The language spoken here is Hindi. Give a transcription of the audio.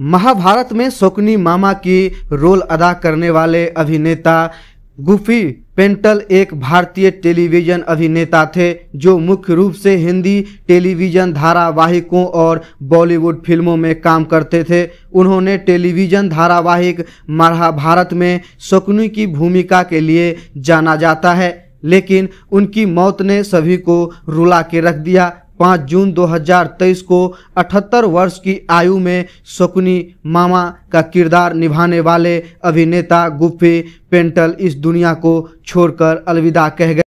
महाभारत में शोकनी मामा की रोल अदा करने वाले अभिनेता गुफी पेंटल एक भारतीय टेलीविजन अभिनेता थे जो मुख्य रूप से हिंदी टेलीविजन धारावाहिकों और बॉलीवुड फिल्मों में काम करते थे उन्होंने टेलीविजन धारावाहिक महाभारत में शकुनी की भूमिका के लिए जाना जाता है लेकिन उनकी मौत ने सभी को रुला के रख दिया पाँच जून 2023 को 78 वर्ष की आयु में शकुनी मामा का किरदार निभाने वाले अभिनेता गुफी पेंटल इस दुनिया को छोड़कर अलविदा कह गए